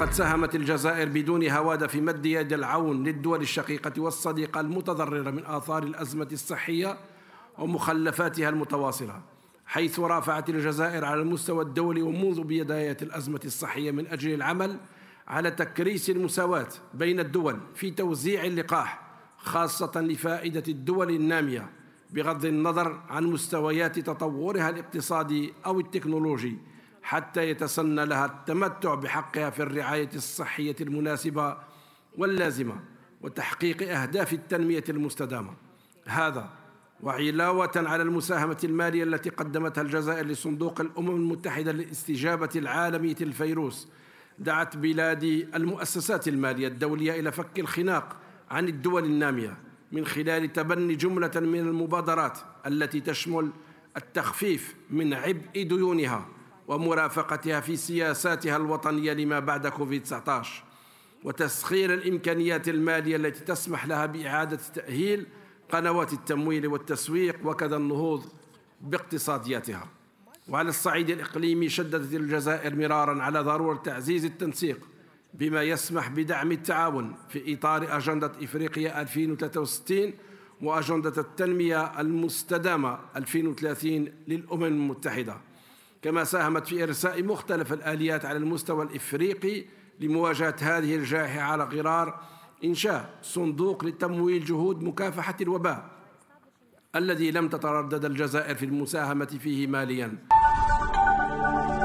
وقد ساهمت الجزائر بدون هوادة في مد يد العون للدول الشقيقة والصديقة المتضررة من آثار الأزمة الصحية ومخلفاتها المتواصلة حيث رافعت الجزائر على المستوى الدولي ومنذ بداية الأزمة الصحية من أجل العمل على تكريس المساواة بين الدول في توزيع اللقاح خاصة لفائدة الدول النامية بغض النظر عن مستويات تطورها الاقتصادي أو التكنولوجي حتى يتسنى لها التمتع بحقها في الرعاية الصحية المناسبة واللازمة وتحقيق أهداف التنمية المستدامة هذا وعلاوة على المساهمة المالية التي قدمتها الجزائر لصندوق الأمم المتحدة للاستجابة العالمية الفيروس دعت بلادي المؤسسات المالية الدولية إلى فك الخناق عن الدول النامية من خلال تبني جملة من المبادرات التي تشمل التخفيف من عبء ديونها ومرافقتها في سياساتها الوطنية لما بعد كوفيد-19 وتسخير الإمكانيات المالية التي تسمح لها بإعادة تأهيل قنوات التمويل والتسويق وكذا النهوض باقتصادياتها وعلى الصعيد الإقليمي شددت الجزائر مرارا على ضرورة تعزيز التنسيق بما يسمح بدعم التعاون في إطار أجندة إفريقيا 2063 وأجندة التنمية المستدامة 2030 للأمم المتحدة كما ساهمت في إرساء مختلف الآليات على المستوى الإفريقي لمواجهة هذه الجائحة على غرار إنشاء صندوق لتمويل جهود مكافحة الوباء الذي لم تتردد الجزائر في المساهمة فيه مالياً